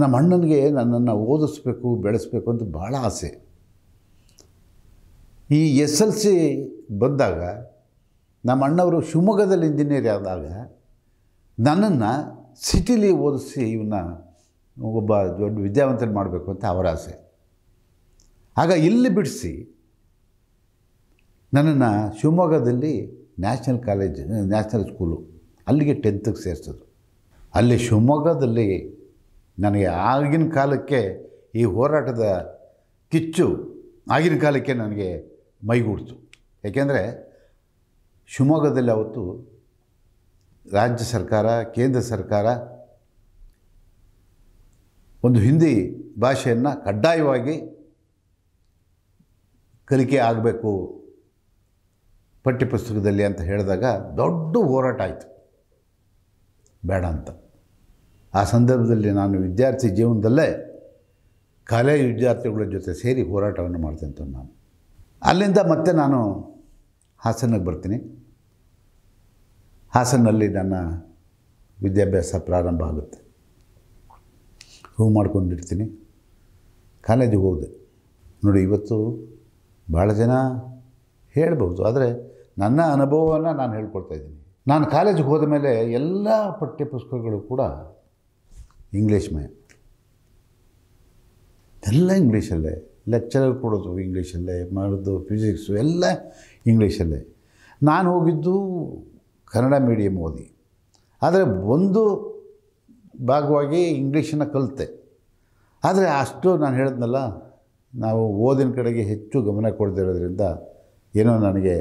ನಮ್ಮ ಅಣ್ಣನಿಗೆ ನನ್ನನ್ನು ಓದಿಸ್ಬೇಕು ಬೆಳೆಸಬೇಕು ಅಂತ ಭಾಳ ಆಸೆ ಈ ಎಸ್ ಎಲ್ ಸಿ ಬಂದಾಗ ನಮ್ಮ ಅಣ್ಣವರು ಶಿವಮೊಗ್ಗದಲ್ಲಿ ಇಂಜಿನಿಯರ್ ಆದಾಗ ನನ್ನನ್ನು ಸಿಟಿಲಿ ಓದಿಸಿ ಇವನ್ನ ಒಬ್ಬ ದೊಡ್ಡ ವಿದ್ಯಾವಂತನ ಮಾಡಬೇಕು ಅಂತ ಅವರ ಆಸೆ ಆಗ ಇಲ್ಲಿ ಬಿಡಿಸಿ ನನ್ನನ್ನು ಶಿವಮೊಗ್ಗದಲ್ಲಿ ನ್ಯಾಷನಲ್ ಕಾಲೇಜ್ ನ್ಯಾಷನಲ್ ಸ್ಕೂಲು ಅಲ್ಲಿಗೆ ಟೆಂತ್ಗೆ ಸೇರಿಸೋದು ಅಲ್ಲಿ ಶಿವಮೊಗ್ಗದಲ್ಲಿ ನನಗೆ ಆಗಿನ ಕಾಲಕ್ಕೆ ಈ ಹೋರಾಟದ ಕಿಚ್ಚು ಆಗಿನ ಕಾಲಕ್ಕೆ ನನಗೆ ಮೈಗೂಡ್ತು ಏಕೆಂದರೆ ಶಿವಮೊಗ್ಗದಲ್ಲಿ ಅವತ್ತು ರಾಜ್ಯ ಸರ್ಕಾರ ಕೇಂದ್ರ ಸರ್ಕಾರ ಒಂದು ಹಿಂದಿ ಭಾಷೆಯನ್ನು ಕಡ್ಡಾಯವಾಗಿ ಕಲಿಕೆ ಆಗಬೇಕು ಪಠ್ಯಪುಸ್ತಕದಲ್ಲಿ ಅಂತ ಹೇಳಿದಾಗ ದೊಡ್ಡ ಹೋರಾಟ ಆಯಿತು ಬೇಡ ಅಂತ ಆ ಸಂದರ್ಭದಲ್ಲಿ ನಾನು ವಿದ್ಯಾರ್ಥಿ ಜೀವನದಲ್ಲೇ ಕಾಲೇಜು ವಿದ್ಯಾರ್ಥಿಗಳ ಜೊತೆ ಸೇರಿ ಹೋರಾಟವನ್ನು ಮಾಡ್ತೇನೆ ನಾನು ಅಲ್ಲಿಂದ ಮತ್ತೆ ನಾನು ಹಾಸನಕ್ಕೆ ಬರ್ತೀನಿ ಹಾಸನಲ್ಲಿ ನನ್ನ ವಿದ್ಯಾಭ್ಯಾಸ ಪ್ರಾರಂಭ ಆಗುತ್ತೆ ಹೂವು ಮಾಡ್ಕೊಂಡಿರ್ತೀನಿ ಕಾಲೇಜಿಗೆ ಹೋದೆ ನೋಡಿ ಇವತ್ತು ಭಾಳ ಜನ ಹೇಳ್ಬೋದು ಆದರೆ ನನ್ನ ಅನುಭವವನ್ನು ನಾನು ಹೇಳ್ಕೊಡ್ತಾ ಇದ್ದೀನಿ ನಾನು ಕಾಲೇಜಿಗೆ ಹೋದ ಮೇಲೆ ಎಲ್ಲ ಪಠ್ಯಪುಸ್ತಕಗಳು ಕೂಡ ಇಂಗ್ಲೀಷ್ ಮೇ ಎಲ್ಲ ಇಂಗ್ಲೀಷಲ್ಲೇ ಲೆಕ್ಚರರ್ ಕೊಡೋದು ಇಂಗ್ಲೀಷಲ್ಲೇ ಮಾಡೋದು ಫಿಸಿಕ್ಸು ಎಲ್ಲ ಇಂಗ್ಲೀಷಲ್ಲೇ ನಾನು ಹೋಗಿದ್ದು ಕನ್ನಡ ಮೀಡಿಯಮ್ ಓದಿ ಆದರೆ ಒಂದು ಭಾಗವಾಗಿ ಇಂಗ್ಲೀಷನ್ನು ಕಲಿತೆ ಆದರೆ ಅಷ್ಟು ನಾನು ಹೇಳಿದ್ನಲ್ಲ ನಾವು ಓದಿನ ಕಡೆಗೆ ಹೆಚ್ಚು ಗಮನ ಕೊಡದಿರೋದ್ರಿಂದ ಏನೋ ನನಗೆ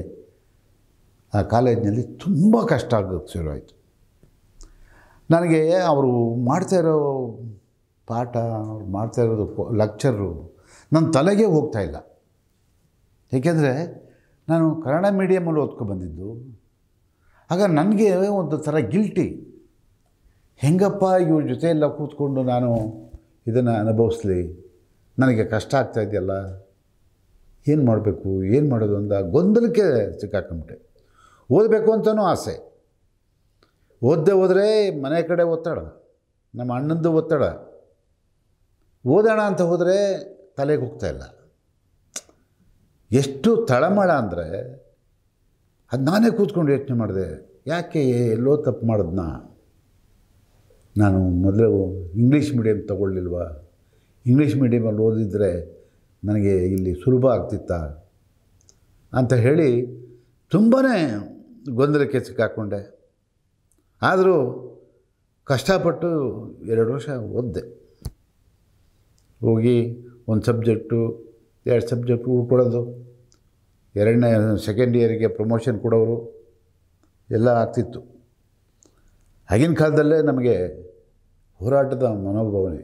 ಆ ಕಾಲೇಜಿನಲ್ಲಿ ತುಂಬ ಕಷ್ಟ ಆಗೋದು ಶುರುವಾಯಿತು ನನಗೆ ಅವರು ಮಾಡ್ತಾ ಇರೋ ಪಾಠ ಅವ್ರು ಮಾಡ್ತಾ ಇರೋದು ಲೆಕ್ಚರು ನನ್ನ ತಲೆಗೆ ಹೋಗ್ತಾ ಇಲ್ಲ ಏಕೆಂದರೆ ನಾನು ಕನ್ನಡ ಮೀಡಿಯಮಲ್ಲಿ ಓದ್ಕೊ ಬಂದಿದ್ದು ಆಗ ನನಗೆ ಒಂದು ಥರ ಗಿಲ್ಟಿ ಹೆಂಗಪ್ಪ ಇವ್ರ ಜೊತೆ ಕೂತ್ಕೊಂಡು ನಾನು ಇದನ್ನು ಅನುಭವಿಸ್ಲಿ ನನಗೆ ಕಷ್ಟ ಆಗ್ತಾ ಇದೆಯಲ್ಲ ಏನು ಮಾಡಬೇಕು ಏನು ಮಾಡೋದು ಅಂತ ಗೊಂದಲಕ್ಕೆ ಸಿಕ್ಕಾಕೊಂಬಿಟ್ಟೆ ಓದಬೇಕು ಅಂತಲೂ ಆಸೆ ಓದ್ದೆ ಹೋದರೆ ಮನೆ ಕಡೆ ಒತ್ತಡ ನಮ್ಮ ಅಣ್ಣಂದು ಒತ್ತಡ ಓದೋಣ ಅಂತ ಹೋದರೆ ತಲೆಗೆ ಹೋಗ್ತಾಯಿಲ್ಲ ಎಷ್ಟು ತಳಮಳ ಅಂದರೆ ಅದು ನಾನೇ ಕೂತ್ಕೊಂಡು ಯೋಚನೆ ಮಾಡಿದೆ ಯಾಕೆ ಎಲ್ಲೋ ತಪ್ಪು ಮಾಡಿದ್ನಾ ನಾನು ಮೊದಲು ಇಂಗ್ಲೀಷ್ ಮೀಡಿಯಮ್ ತಗೊಳ್ಳಿಲ್ವಾ ಇಂಗ್ಲೀಷ್ ಮೀಡಿಯಮಲ್ಲಿ ಓದಿದರೆ ನನಗೆ ಇಲ್ಲಿ ಸುಲಭ ಆಗ್ತಿತ್ತ ಅಂತ ಹೇಳಿ ತುಂಬಾ ಗೊಂದಲಕ್ಕೆ ಸಿಕ್ಕಾಕ್ಕೊಂಡೆ ಆದರೂ ಕಷ್ಟಪಟ್ಟು ಎರಡು ವರ್ಷ ಓದಿದೆ ಹೋಗಿ ಒಂದು ಸಬ್ಜೆಕ್ಟು ಎರಡು ಸಬ್ಜೆಕ್ಟು ಉಳ್ಕೊಳ್ಳೋದು ಎರಡನೇ ಸೆಕೆಂಡ್ ಇಯರಿಗೆ ಪ್ರಮೋಷನ್ ಕೊಡೋರು ಎಲ್ಲ ಆಗ್ತಿತ್ತು ಆಗಿನ ಕಾಲದಲ್ಲೇ ನಮಗೆ ಹೋರಾಟದ ಮನೋಭಾವನೆ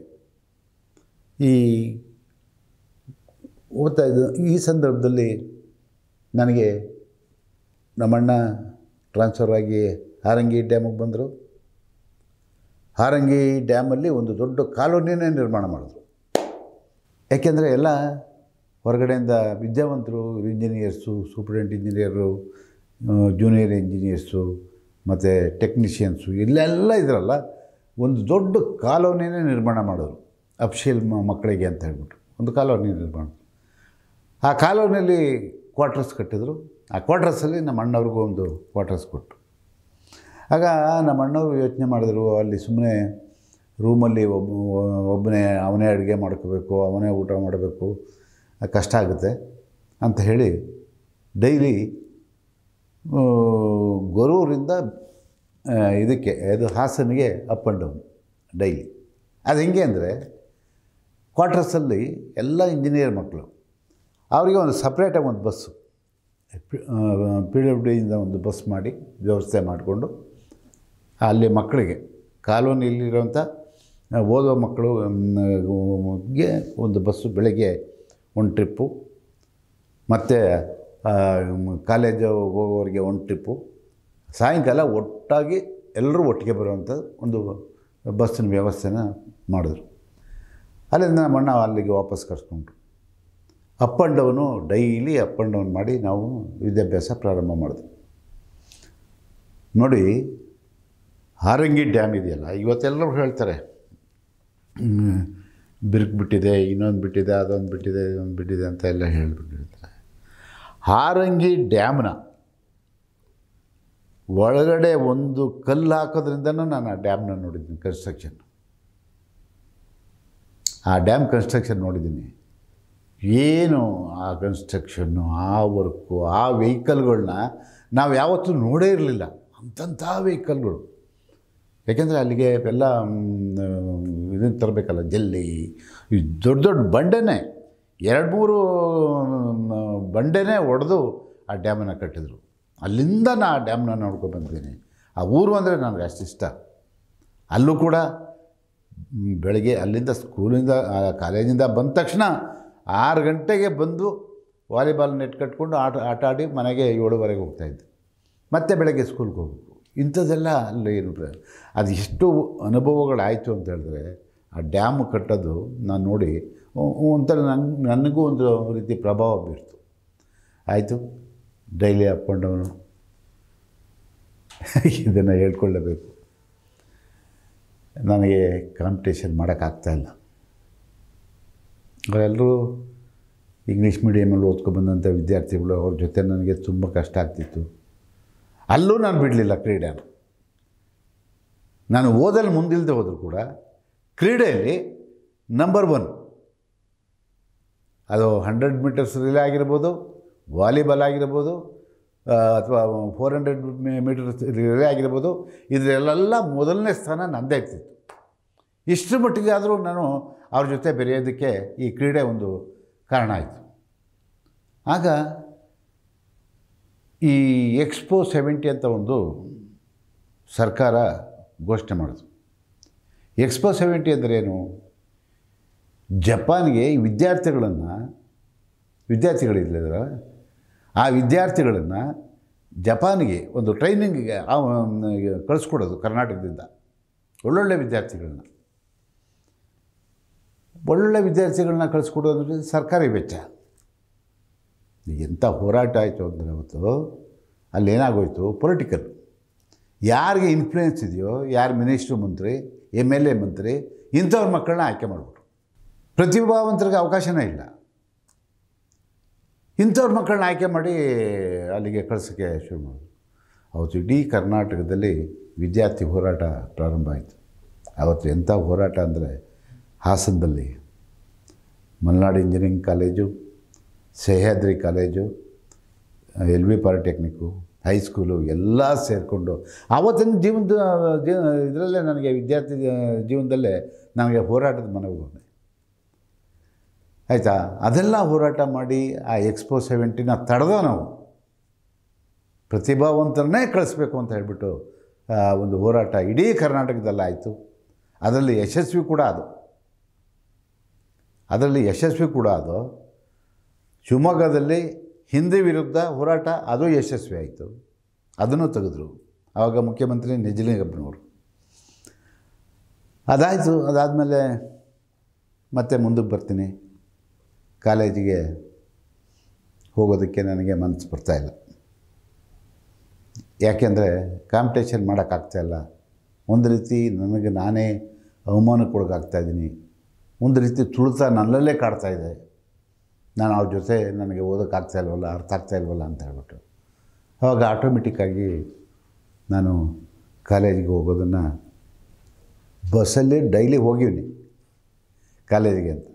ಈ ಓದ್ತಾ ಇದ್ದ ಈ ಸಂದರ್ಭದಲ್ಲಿ ನನಗೆ ನಮ್ಮಣ್ಣ ಟ್ರಾನ್ಸ್ಫರ್ ಆಗಿ ಹಾರಂಗಿ ಡ್ಯಾಮಿಗೆ ಬಂದರು ಹಾರಂಗಿ ಡ್ಯಾಮಲ್ಲಿ ಒಂದು ದೊಡ್ಡ ಕಾಲೋನಿನೇ ನಿರ್ಮಾಣ ಮಾಡಿದ್ರು ಯಾಕೆಂದರೆ ಎಲ್ಲ ಹೊರಗಡೆಯಿಂದ ವಿದ್ಯಾವಂತರು engineers superintendent engineer junior engineers ಮತ್ತು ಟೆಕ್ನಿಷಿಯನ್ಸು ಇಲ್ಲೆಲ್ಲ ಇದ್ರಲ್ಲ ಒಂದು ದೊಡ್ಡ ಕಾಲೋನಿಯೇ ನಿರ್ಮಾಣ ಮಾಡೋರು ಅಫ್ಶೀಲ್ ಮಕ್ಕಳಿಗೆ ಅಂತ ಹೇಳ್ಬಿಟ್ಟು ಒಂದು ಕಾಲೋನಿ ನಿರ್ಮಾಣ ಆ ಕಾಲೋನಿಯಲ್ಲಿ ಕ್ವಾರ್ಟರ್ಸ್ ಕಟ್ಟಿದ್ರು ಆ ಕ್ವಾರ್ಟರ್ಸಲ್ಲಿ ನಮ್ಮ ಅಣ್ಣವ್ರಿಗೂ ಒಂದು ಕ್ವಾರ್ಟರ್ಸ್ ಕೊಟ್ಟು ಆಗ ನಮ್ಮ ಅಣ್ಣವರು ಯೋಚನೆ ಮಾಡಿದ್ರು ಅಲ್ಲಿ ಸುಮ್ಮನೆ ರೂಮಲ್ಲಿ ಒಬ್ಬ ಒಬ್ಬನೇ ಅವನೇ ಅಡುಗೆ ಮಾಡ್ಕೋಬೇಕು ಅವನೇ ಊಟ ಮಾಡಬೇಕು ಕಷ್ಟ ಆಗುತ್ತೆ ಅಂತ ಹೇಳಿ ಡೈಲಿ ಗೊರೂರಿಂದ ಇದಕ್ಕೆ ಅದು ಹಾಸನಿಗೆ ಅಪ್ ಆ್ಯಂಡ್ ಡೌನ್ ಡೈಲಿ ಅದು ಹೆಂಗೆ ಅಂದರೆ ಕ್ವಾರ್ಟರ್ಸಲ್ಲಿ ಎಲ್ಲ ಇಂಜಿನಿಯರ್ ಮಕ್ಕಳು ಅವರಿಗೆ ಒಂದು ಸಪ್ರೇಟಾಗಿ ಒಂದು ಬಸ್ಸು ಪಿ ಡಬ್ಲ್ಯೂ ಡಿಯಿಂದ ಒಂದು ಬಸ್ ಮಾಡಿ ವ್ಯವಸ್ಥೆ ಮಾಡಿಕೊಂಡು ಅಲ್ಲಿ ಮಕ್ಕಳಿಗೆ ಕಾಲೋನಿಯಲ್ಲಿರುವಂಥ ಓದೋ ಮಕ್ಕಳು ಗೆ ಒಂದು ಬಸ್ಸು ಬೆಳಗ್ಗೆ ಒಂದು ಟ್ರಿಪ್ಪು ಮತ್ತು ಕಾಲೇಜು ಹೋಗೋರಿಗೆ ಒಂದು ಟ್ರಿಪ್ಪು ಸಾಯಂಕಾಲ ಒಟ್ಟಾಗಿ ಎಲ್ಲರೂ ಒಟ್ಟಿಗೆ ಬರುವಂಥ ಒಂದು ಬಸ್ಸಿನ ವ್ಯವಸ್ಥೆನ ಮಾಡಿದ್ರು ಅಲ್ಲಿಂದ ನಮ್ಮ ಅಣ್ಣ ಅಲ್ಲಿಗೆ ವಾಪಸ್ ಕರ್ಸ್ಕೊಂಡ್ರು up and down daily up and down ಮಾಡಿ ನಾವು ವಿದ್ಯಾಭ್ಯಾಸ ಪ್ರಾರಂಭ ಮಾಡಿದ್ವಿ ನೋಡಿ ಹಾರಂಗಿ ಡ್ಯಾಮ್ ಇದೆಯಲ್ಲ ಇವತ್ತೆಲ್ಲರೂ ಹೇಳ್ತಾರೆ ಬಿರುಕ್ ಬಿಟ್ಟಿದೆ ಇನ್ನೊಂದು ಬಿಟ್ಟಿದೆ ಅದೊಂದು ಬಿಟ್ಟಿದೆ ಇದೊಂದು ಬಿಟ್ಟಿದೆ ಅಂತ ಎಲ್ಲ ಹೇಳಿಬಿಟ್ಟಿರ್ತಾರೆ ಹಾರಂಗಿ ಡ್ಯಾಮ್ನ ಒಳಗಡೆ ಒಂದು ಕಲ್ಲು ಹಾಕೋದ್ರಿಂದನೂ ನಾನು ಆ ಡ್ಯಾಮ್ನ ನೋಡಿದ್ದೀನಿ ಕನ್ಸ್ಟ್ರಕ್ಷನ್ ಆ ಡ್ಯಾಮ್ ಕನ್ಸ್ಟ್ರಕ್ಷನ್ ನೋಡಿದ್ದೀನಿ ಏನು ಆ ಕನ್ಸ್ಟ್ರಕ್ಷನ್ನು ಆ ವರ್ಕು ಆ ವೆಹಿಕಲ್ಗಳನ್ನ ನಾವು ಯಾವತ್ತೂ ನೋಡೇ ಇರಲಿಲ್ಲ ಅಂಥಂಥ ವೆಹಿಕಲ್ಗಳು ಯಾಕೆಂದರೆ ಅಲ್ಲಿಗೆ ಎಲ್ಲ ಇದನ್ನು ತರಬೇಕಲ್ಲ ಜಲ್ಲಿ ದೊಡ್ಡ ದೊಡ್ಡ ಬಂಡೆನೇ ಎರಡು ಮೂರು ಬಂಡೆನೇ ಒಡೆದು ಆ ಡ್ಯಾಮನ್ನು ಕಟ್ಟಿದ್ರು ಅಲ್ಲಿಂದ ನಾನು ಆ ಡ್ಯಾಮ್ನ ನೋಡ್ಕೊಂಡು ಬಂದಿದ್ದೀನಿ ಆ ಊರು ಅಂದರೆ ನನಗೆ ಅಷ್ಟು ಇಷ್ಟ ಅಲ್ಲೂ ಕೂಡ ಬೆಳಗ್ಗೆ ಅಲ್ಲಿಂದ ಸ್ಕೂಲಿಂದ ಕಾಲೇಜಿಂದ ಬಂದ ತಕ್ಷಣ ಆರು ಗಂಟೆಗೆ ಬಂದು ವಾಲಿಬಾಲ್ ನೆಟ್ ಕಟ್ಕೊಂಡು ಆಟ ಆಟ ಆಡಿ ಮನೆಗೆ ಏಳುವರೆಗೆ ಹೋಗ್ತಾಯಿದ್ದೆ ಮತ್ತೆ ಬೆಳಗ್ಗೆ ಸ್ಕೂಲ್ಗೆ ಹೋಗಬೇಕು ಇಂಥದ್ದೆಲ್ಲ ಅಲ್ಲಿ ಏನು ಅದು ಎಷ್ಟು ಅನುಭವಗಳಾಯಿತು ಅಂತ ಹೇಳಿದ್ರೆ ಆ ಡ್ಯಾಮ್ ಕಟ್ಟೋದು ನಾನು ನೋಡಿ ಒಂಥರ ನನ್ಗೆ ನನಗೂ ಒಂದು ರೀತಿ ಪ್ರಭಾವ ಬೀರ್ತು ಆಯಿತು ಡೈಲಿ ಅಪ್ ಡೌನು ಇದನ್ನು ಹೇಳ್ಕೊಳ್ಳಬೇಕು ನನಗೆ ಕಾಂಪಿಟೇಷನ್ ಮಾಡೋಕ್ಕಾಗ್ತಾಯಿಲ್ಲ ಅವರೆಲ್ಲರೂ ಇಂಗ್ಲೀಷ್ ಮೀಡಿಯಮಲ್ಲಿ ಓದ್ಕೊಂಬಂದಂಥ ವಿದ್ಯಾರ್ಥಿಗಳು ಅವ್ರ ಜೊತೆ ನನಗೆ ತುಂಬ ಕಷ್ಟ ಆಗ್ತಿತ್ತು ಅಲ್ಲೂ ನಾನು ಬಿಡಲಿಲ್ಲ ಕ್ರೀಡೆ ನಾನು ಓದಲ್ಲಿ ಮುಂದಿಲ್ಲದೆ ಹೋದರೂ ಕೂಡ ಕ್ರೀಡೆಯಲ್ಲಿ ನಂಬರ್ ಒನ್ ಅದು ಹಂಡ್ರೆಡ್ ಮೀಟರ್ಸ್ ರಿಲೇ ಆಗಿರ್ಬೋದು ವಾಲಿಬಾಲ್ ಆಗಿರ್ಬೋದು ಅಥವಾ ಫೋರ್ ಹಂಡ್ರೆಡ್ ಮೀಟರ್ಸ್ ರಿಲೇ ಆಗಿರ್ಬೋದು ಇದರಲ್ಲೆಲ್ಲ ಮೊದಲನೇ ಸ್ಥಾನ ನಂದೇ ಇರ್ತಿತ್ತು ಇಷ್ಟರ ಮಟ್ಟಿಗೆ ಆದರೂ ನಾನು ಅವ್ರ ಜೊತೆ ಬೆರೆಯೋದಕ್ಕೆ ಈ ಕ್ರೀಡೆ ಒಂದು ಕಾರಣ ಆಯಿತು ಆಗ ಈ ಎಕ್ಸ್ಪೋ ಸೆವೆಂಟಿ ಅಂತ ಒಂದು ಸರ್ಕಾರ ಘೋಷಣೆ ಮಾಡಿತು ಎಕ್ಸ್ಪೋ ಸೆವೆಂಟಿ ಅಂದ್ರೇನು ಜಪಾನ್ಗೆ ವಿದ್ಯಾರ್ಥಿಗಳನ್ನು ವಿದ್ಯಾರ್ಥಿಗಳಿಲ್ಲದರ ಆ ವಿದ್ಯಾರ್ಥಿಗಳನ್ನು ಜಪಾನ್ಗೆ ಒಂದು ಟ್ರೈನಿಂಗಿಗೆ ಕಳಿಸ್ಕೊಡೋದು ಕರ್ನಾಟಕದಿಂದ ಒಳ್ಳೊಳ್ಳೆ ವಿದ್ಯಾರ್ಥಿಗಳನ್ನ ಒಳ್ಳೊಳ್ಳೆ ವಿದ್ಯಾರ್ಥಿಗಳನ್ನ ಕಳಿಸ್ಕೊಡೋದು ಸರ್ಕಾರಿ ವೆಚ್ಚ ಎಂಥ ಹೋರಾಟ ಆಯಿತು ಅಂದರೆ ಅವತ್ತು ಅಲ್ಲಿ ಏನಾಗೋಯಿತು ಪೊಲಿಟಿಕಲ್ ಯಾರಿಗೆ ಇನ್ಫ್ಲೂಯೆನ್ಸ್ ಇದೆಯೋ ಯಾರು ಮಿನಿಸ್ಟ್ರ್ ಮಂತ್ರಿ ಎಮ್ ಎಲ್ ಎ ಮಂತ್ರಿ ಇಂಥವ್ರ ಮಕ್ಕಳನ್ನ ಆಯ್ಕೆ ಮಾಡಿಬಿಟ್ರು ಪ್ರತಿಭಾವಂತರಿಗೆ ಅವಕಾಶನೇ ಇಲ್ಲ ಇಂಥವ್ರ ಮಕ್ಕಳನ್ನ ಆಯ್ಕೆ ಮಾಡಿ ಅಲ್ಲಿಗೆ ಕಳ್ಸೋಕ್ಕೆ ಶುರು ಮಾಡಿದ್ರು ಅವತ್ತು ಇಡೀ ಕರ್ನಾಟಕದಲ್ಲಿ ವಿದ್ಯಾರ್ಥಿ ಹೋರಾಟ ಪ್ರಾರಂಭ ಆಯಿತು ಅವತ್ತು ಎಂಥ ಹೋರಾಟ ಅಂದರೆ ಹಾಸನದಲ್ಲಿ Malnad engineering college Sahyadri college L V polytechnic high school ಎಲ್ಲ ಸೇರಿಕೊಂಡು ಆವತ್ತಿನ ಜೀವನದ ಇದರಲ್ಲೇ ನನಗೆ ವಿದ್ಯಾರ್ಥಿ ಜೀವನದಲ್ಲೇ ನನಗೆ ಹೋರಾಟದ ಮನವಿ ಆಯಿತಾ ಅದೆಲ್ಲ ಹೋರಾಟ ಮಾಡಿ ಆ ಎಕ್ಸ್ಪೋ ಸೆವೆಂಟಿನ ತಡೆದ ನಾವು ಪ್ರತಿಭಾವಂತರನ್ನೇ ಕಳಿಸ್ಬೇಕು ಅಂತ ಹೇಳಿಬಿಟ್ಟು ಒಂದು ಹೋರಾಟ ಇಡೀ ಕರ್ನಾಟಕದಲ್ಲಾಯಿತು ಅದರಲ್ಲಿ ಯಶಸ್ವಿ ಕೂಡ ಅದು ಅದರಲ್ಲಿ ಯಶಸ್ವಿ ಕೂಡ ಅದು ಶಿವಮೊಗ್ಗದಲ್ಲಿ ಹಿಂದಿ ವಿರುದ್ಧ ಹೋರಾಟ ಅದು ಯಶಸ್ವಿ ಆಯಿತು ಅದನ್ನು ತೆಗೆದ್ರು ಆವಾಗ ಮುಖ್ಯಮಂತ್ರಿ ನಿಜಲಿಂಗಪ್ಪನವರು ಅದಾಯಿತು ಅದಾದಮೇಲೆ ಮತ್ತೆ ಮುಂದಕ್ಕೆ ಬರ್ತೀನಿ ಕಾಲೇಜಿಗೆ ಹೋಗೋದಕ್ಕೆ ನನಗೆ ಮನಸ್ಸು ಬರ್ತಾಯಿಲ್ಲ ಯಾಕೆಂದರೆ ಕಾಂಪಿಟೇಷನ್ ಮಾಡೋಕ್ಕಾಗ್ತಾಯಿಲ್ಲ ಒಂದು ರೀತಿ ನನಗೆ ನಾನೇ ಅವಮಾನಕ್ಕೊಳಗಾಗ್ತಾಯಿದ್ದೀನಿ ಒಂದು ರೀತಿ ತುಳಿತ ನನ್ನಲ್ಲೇ ಕಾಡ್ತಾಯಿದೆ ನಾನು ಅವ್ರ ಜೊತೆ ನನಗೆ ಓದೋಕ್ಕಾಗ್ತಾ ಇಲ್ವಲ್ಲ ಅರ್ಥ ಆಗ್ತಾ ಇಲ್ವಲ್ಲ ಅಂತ ಹೇಳ್ಬಿಟ್ಟು ಅವಾಗ ಆಟೋಮೆಟಿಕ್ಕಾಗಿ ನಾನು ಕಾಲೇಜಿಗೆ ಹೋಗೋದನ್ನು ಬಸ್ಸಲ್ಲಿ ಡೈಲಿ ಹೋಗಿವ್ನಿ ಕಾಲೇಜಿಗೆ ಅಂತ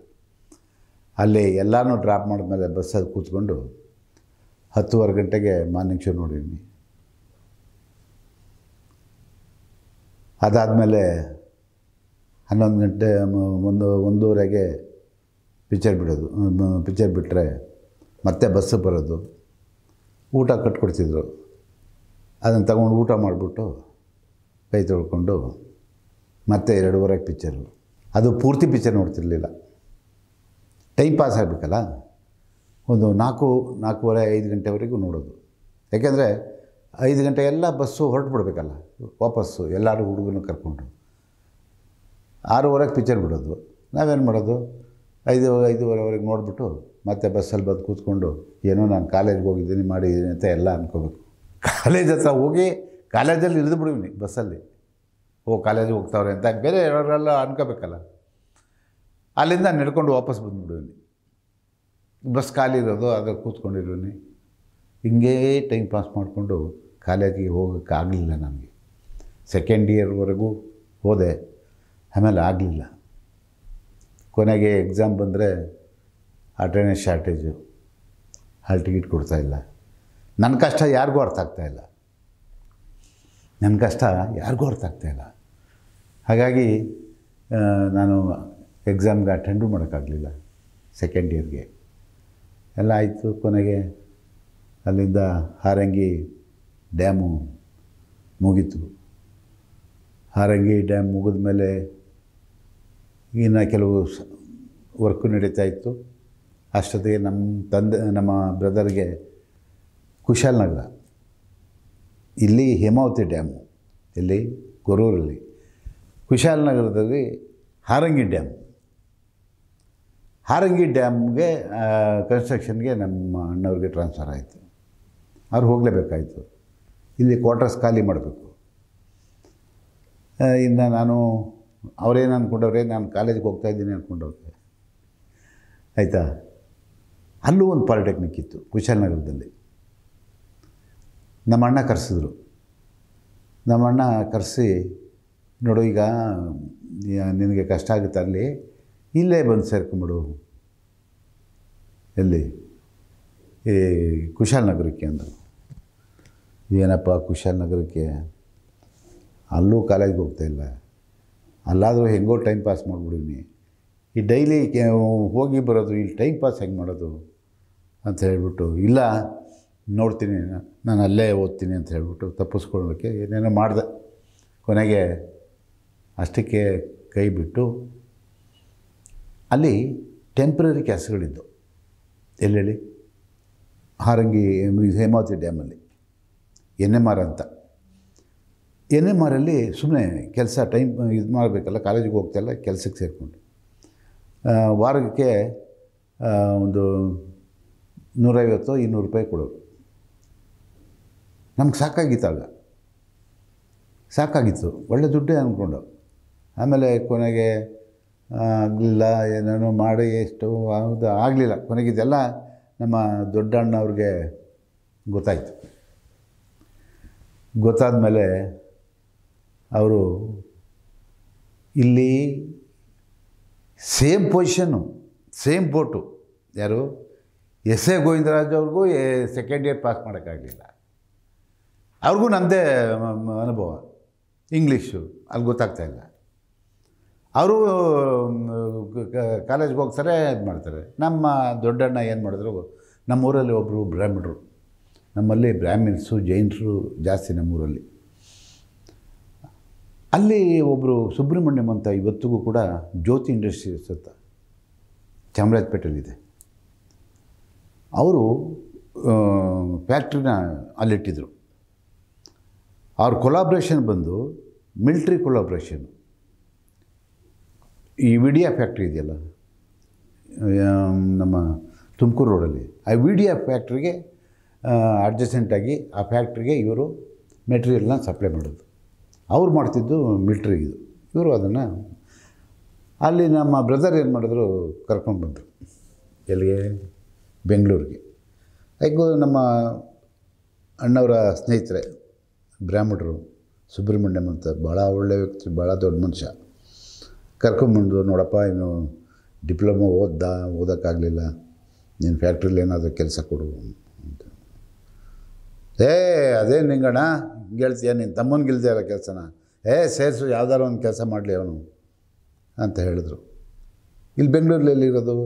ಅಲ್ಲಿ ಎಲ್ಲನೂ ಡ್ರಾಪ್ ಮಾಡಿದ್ಮೇಲೆ ಬಸ್ಸಲ್ಲಿ ಕೂತ್ಕೊಂಡು ಹತ್ತುವರೆ ಗಂಟೆಗೆ ಮಾರ್ನಿಂಗ್ ಶೋ ನೋಡಿದ್ನಿ ಅದಾದಮೇಲೆ ಹನ್ನೊಂದು ಗಂಟೆ ಒಂದು ಒಂದೂವರೆಗೆ ಪಿಚ್ಚರ್ ಬಿಡೋದು ಪಿಚ್ಚರ್ ಬಿಟ್ಟರೆ ಮತ್ತೆ ಬಸ್ಸು ಬರೋದು ಊಟ ಕಟ್ಕೊಡ್ತಿದ್ರು ಅದನ್ನು ತಗೊಂಡು ಊಟ ಮಾಡಿಬಿಟ್ಟು ಕೈ ತೊಳ್ಕೊಂಡು ಮತ್ತೆ ಎರಡೂವರೆಗೆ ಪಿಚ್ಚರು ಅದು ಪೂರ್ತಿ ಪಿಕ್ಚರ್ ನೋಡ್ತಿರ್ಲಿಲ್ಲ ಟೈಮ್ ಪಾಸ್ ಆಗಬೇಕಲ್ಲ ಒಂದು ನಾಲ್ಕು ನಾಲ್ಕೂವರೆ ಐದು ಗಂಟೆವರೆಗೂ ನೋಡೋದು ಯಾಕೆಂದರೆ ಐದು ಗಂಟೆ ಎಲ್ಲ ಬಸ್ಸು ಹೊರಟು ಬಿಡಬೇಕಲ್ಲ ವಾಪಸ್ಸು ಎಲ್ಲರೂ ಹುಡುಗನ ಕರ್ಕೊಂಡು ಆರೂವರೆಗೆ ಪಿಚ್ಚರ್ ಬಿಡೋದು ನಾವೇನು ಮಾಡೋದು ಐದು ಐದೂವರೆವರೆಗೆ ನೋಡಿಬಿಟ್ಟು ಮತ್ತೆ ಬಸ್ಸಲ್ಲಿ ಬಂದು ಕೂತ್ಕೊಂಡು ಏನೋ ನಾನು ಕಾಲೇಜ್ಗೆ ಹೋಗಿದ್ದೀನಿ ಮಾಡಿದ್ದೀನಿ ಅಂತ ಎಲ್ಲ ಅಂದ್ಕೋಬೇಕು ಕಾಲೇಜ್ ಹತ್ರ ಹೋಗಿ ಕಾಲೇಜಲ್ಲಿ ಇಳಿದು ಬಿಡುವಿನಿ ಬಸ್ಸಲ್ಲಿ ಓ ಕಾಲೇಜಿಗೆ ಹೋಗ್ತಾವ್ರೆ ಅಂತ ಬೇರೆ ಯಾರೆಲ್ಲ ಅನ್ಕೋಬೇಕಲ್ಲ ಅಲ್ಲಿಂದ ನಡ್ಕೊಂಡು ವಾಪಸ್ ಬಂದುಬಿಡುವಿನಿ ಬಸ್ ಖಾಲಿ ಇರೋದು ಅದ್ರಲ್ಲಿ ಕೂತ್ಕೊಂಡಿರೋನಿ ಹಿಂಗೇ ಟೈಮ್ ಪಾಸ್ ಮಾಡಿಕೊಂಡು ಕಾಲೇಜಿಗೆ ಹೋಗೋಕ್ಕಾಗಲಿಲ್ಲ ನನಗೆ ಸೆಕೆಂಡ್ ಇಯರ್ವರೆಗೂ ಹೋದೆ ಆಮೇಲೆ ಆಗಲಿಲ್ಲ ಕೊನೆಗೆ ಎಕ್ಸಾಮ್ ಬಂದರೆ ಅಟೆಂಡೆನ್ಸ್ ಶಾರ್ಟೇಜು ಹಾಲ್ ಟಿಕೆಟ್ ಕೊಡ್ತಾಯಿಲ್ಲ ನನ್ನ ಕಷ್ಟ ಯಾರಿಗೂ ಅರ್ಥ ಆಗ್ತಾಯಿಲ್ಲ ನನ್ನ ಕಷ್ಟ ಯಾರಿಗೂ ಅರ್ಥ ಆಗ್ತಾಯಿಲ್ಲ ಹಾಗಾಗಿ ನಾನು ಎಕ್ಸಾಮ್ಗೆ ಅಟೆಂಡು ಮಾಡೋಕ್ಕಾಗಲಿಲ್ಲ ಸೆಕೆಂಡ್ ಇಯರ್ಗೆ ಎಲ್ಲ ಆಯಿತು ಕೊನೆಗೆ ಅಲ್ಲಿಂದ ಹಾರಂಗಿ ಡ್ಯಾಮು ಮುಗೀತು ಹಾರಂಗಿ ಡ್ಯಾಮ್ ಮುಗಿದ ಮೇಲೆ ಇನ್ನು ಕೆಲವು ವರ್ಕು ನಡೀತಾ ಇತ್ತು ಅಷ್ಟೊತ್ತಿಗೆ ನಮ್ಮ ತಂದೆ ನಮ್ಮ ಬ್ರದರ್ಗೆ ಕುಶಾಲನಗರ ಇಲ್ಲಿ ಹೇಮಾವತಿ ಡ್ಯಾಮು ಇಲ್ಲಿ ಕೊರೂರಲ್ಲಿ ನಗರದಲ್ಲಿ ಹಾರಂಗಿ ಡ್ಯಾಮ್ ಹಾರಂಗಿ ಡ್ಯಾಮ್ಗೆ ಕನ್ಸ್ಟ್ರಕ್ಷನ್ಗೆ ನಮ್ಮ ಅಣ್ಣವ್ರಿಗೆ ಟ್ರಾನ್ಸ್ಫರ್ ಆಯಿತು ಅವ್ರು ಹೋಗಲೇಬೇಕಾಯಿತು ಇಲ್ಲಿ ಕ್ವಾರ್ಟರ್ಸ್ ಖಾಲಿ ಮಾಡಬೇಕು ಇನ್ನು ನಾನು ಅವರೇನು ಅಂದ್ಕೊಂಡವ್ರೆ ನಾನು ಕಾಲೇಜಿಗೆ ಹೋಗ್ತಾ ಇದ್ದೀನಿ ಅಂದ್ಕೊಂಡವ್ರೆ ಆಯಿತಾ ಅಲ್ಲೂ ಒಂದು ಪಾಲಿಟೆಕ್ನಿಕ್ ಇತ್ತು ಕುಶಾಲನಗರದಲ್ಲಿ ನಮ್ಮ ಅಣ್ಣ ಕರೆಸಿದ್ರು ನಮ್ಮ ಅಣ್ಣ ಕರೆಸಿ ನೋಡು ಈಗ ನಿನಗೆ ಕಷ್ಟ ಆಗುತ್ತೆ ಅಲ್ಲಿ ಇಲ್ಲೇ ಬಂದು ಸೇರ್ಕೊಂಬಿಡು ಎಲ್ಲಿ ಈ ಕುಶಾಲನಗರಕ್ಕೆ ಅಂದರು ಏನಪ್ಪ ಕುಶಾಲನಗರಕ್ಕೆ ಅಲ್ಲೂ ಕಾಲೇಜ್ಗೆ ಹೋಗ್ತಾಯಿಲ್ಲ ಅಲ್ಲಾದರೂ ಹೆಂಗೋ ಟೈಮ್ ಪಾಸ್ ಮಾಡಿಬಿಡ್ತೀನಿ ಈ ಡೈಲಿ ಹೋಗಿ ಬರೋದು ಇಲ್ಲಿ ಟೈಮ್ ಪಾಸ್ ಹೆಂಗೆ ಮಾಡೋದು ಅಂತ ಹೇಳಿಬಿಟ್ಟು ಇಲ್ಲ ನೋಡ್ತೀನಿ ನಾನು ಅಲ್ಲೇ ಓದ್ತೀನಿ ಅಂತ ಹೇಳಿಬಿಟ್ಟು ತಪ್ಪಿಸ್ಕೊಳ್ಳೋಕ್ಕೆ ಏನೇನೋ ಮಾಡಿದೆ ಕೊನೆಗೆ ಅಷ್ಟಕ್ಕೆ ಕೈ ಬಿಟ್ಟು ಅಲ್ಲಿ ಟೆಂಪ್ರರಿ ಕೆಲಸಗಳಿದ್ದು ಎಲ್ಲೆಲ್ಲಿ ಹಾರಂಗಿ ಹೇಮಾವತಿ ಡ್ಯಾಮಲ್ಲಿ ಎನ್ ಎಮ್ ಆರ್ ಅಂತ ಎನ್ ಎಮ್ ಆರಲ್ಲಿ ಸುಮ್ಮನೆ ಕೆಲಸ ಟೈಮ್ ಇದು ಮಾಡಬೇಕಲ್ಲ ಕಾಲೇಜಿಗೆ ಹೋಗ್ತಾಯಿಲ್ಲ ಕೆಲಸಕ್ಕೆ ಸೇರಿಕೊಂಡು ವಾರಕ್ಕೆ ಒಂದು ನೂರೈವತ್ತು ಇನ್ನೂರು ರೂಪಾಯಿ ಕೊಡೋದು ನಮ್ಗೆ ಸಾಕಾಗಿತ್ತು ಆಗ ಸಾಕಾಗಿತ್ತು ಒಳ್ಳೆ ದುಡ್ಡೇ ಅಂದ್ಕೊಂಡು ಆಮೇಲೆ ಕೊನೆಗೆ ಆಗಲಿಲ್ಲ ಏನೇನೋ ಮಾಡಿ ಎಷ್ಟು ಅದು ಆಗಲಿಲ್ಲ ಕೊನೆಗಿದೆಲ್ಲ ನಮ್ಮ ದೊಡ್ಡ ಅವ್ರಿಗೆ ಗೊತ್ತಾಯಿತು ಗೊತ್ತಾದ ಮೇಲೆ ಅವರು ಇಲ್ಲಿ ಸೇಮ್ ಪೊಸಿಷನ್ನು ಸೇಮ್ ಬೋಟು ಯಾರು ಎಸ್ ಎ ಗೋವಿಂದರಾಜ್ ಅವ್ರಿಗೂ ಎ ಸೆಕೆಂಡ್ ಇಯರ್ ಪಾಸ್ ಮಾಡೋಕ್ಕಾಗಲಿಲ್ಲ ಅವ್ರಿಗೂ ನಮ್ಮದೇ ಅನುಭವ ಇಂಗ್ಲೀಷು ಅಲ್ಲಿ ಗೊತ್ತಾಗ್ತಾ ಇಲ್ಲ ಅವರು ಕಾಲೇಜ್ಗೆ ಹೋಗ್ತಾರೆ ಇದು ಮಾಡ್ತಾರೆ ನಮ್ಮ ದೊಡ್ಡಣ್ಣ ಏನು ಮಾಡಿದ್ರು ನಮ್ಮೂರಲ್ಲಿ ಒಬ್ಬರು ಬ್ರಾಹ್ಮಣರು ನಮ್ಮಲ್ಲಿ ಬ್ರಾಹ್ಮಿನ್ಸು ಜೈನ್ಸರು ಜಾಸ್ತಿ ನಮ್ಮೂರಲ್ಲಿ ಅಲ್ಲಿ ಒಬ್ಬರು ಸುಬ್ರಹ್ಮಣ್ಯಂ ಅಂತ ಇವತ್ತಿಗೂ ಕೂಡ ಜ್ಯೋತಿ ಇಂಡಸ್ಟ್ರೀಸ್ ಅಂತ ಚಾಮರಾಜಪೇಟೆಯಲ್ಲಿದೆ ಅವರು ಫ್ಯಾಕ್ಟ್ರಿನ ಅಲ್ಲಿಟ್ಟಿದ್ರು ಅವ್ರ ಕೊಲಾಬ್ರೇಷನ್ ಬಂದು ಮಿಲ್ಟ್ರಿ ಕೊಲಾಬ್ರೇಷನ್ ಈ ವಿಡಿಯಾ ಫ್ಯಾಕ್ಟ್ರಿ ಇದೆಯಲ್ಲ ನಮ್ಮ ತುಮಕೂರು ರೋಡಲ್ಲಿ ಆ ವಿಡಿಯಾ ಫ್ಯಾಕ್ಟ್ರಿಗೆ ಅಡ್ಜಸೆಂಟಾಗಿ ಆ ಫ್ಯಾಕ್ಟ್ರಿಗೆ ಇವರು ಮೆಟೀರಿಯಲ್ನ ಸಪ್ಲೈ ಮಾಡೋದು ಅವ್ರು ಮಾಡ್ತಿದ್ದು ಇದು ಇವರು ಅದನ್ನು ಅಲ್ಲಿ ನಮ್ಮ ಬ್ರದರ್ ಏನು ಮಾಡಿದ್ರು ಕರ್ಕೊಂಡು ಬಂದರು ಎಲ್ಲಿಗೆ ಬೆಂಗಳೂರಿಗೆ ಹೇಗೂ ನಮ್ಮ ಅಣ್ಣವರ ಸ್ನೇಹಿತರೆ ಬ್ರಾಹ್ಮಣರು ಸುಬ್ರಹ್ಮಣ್ಯಂ ಅಂತ ಭಾಳ ಒಳ್ಳೆಯ ವ್ಯಕ್ತಿ ಭಾಳ ದೊಡ್ಡ ಮನುಷ್ಯ ಕರ್ಕೊಂಬಂದು ನೋಡಪ್ಪ ಇವನು ಡಿಪ್ಲೊಮೊ ಓದ್ದ ಓದೋಕ್ಕಾಗಲಿಲ್ಲ ನೀನು ಫ್ಯಾಕ್ಟ್ರಿಲಿ ಏನಾದರೂ ಕೆಲಸ ಕೊಡು ಅಂತ ಏ ಅದೇ ನಿಂಗಣ್ಣ ಗೆಳ್ತೀಯ ನೀನು ತಮ್ಮನ ಗೆಲ್ದೇ ಇರೋ ಕೆಲಸನ ಏ ಸೇರಿಸು ಯಾವ್ದಾರು ಒಂದು ಕೆಲಸ ಮಾಡಲಿ ಅವನು ಅಂತ ಹೇಳಿದ್ರು ಇಲ್ಲಿ ಬೆಂಗಳೂರಲ್ಲಿ ಎಲ್ಲಿರೋದು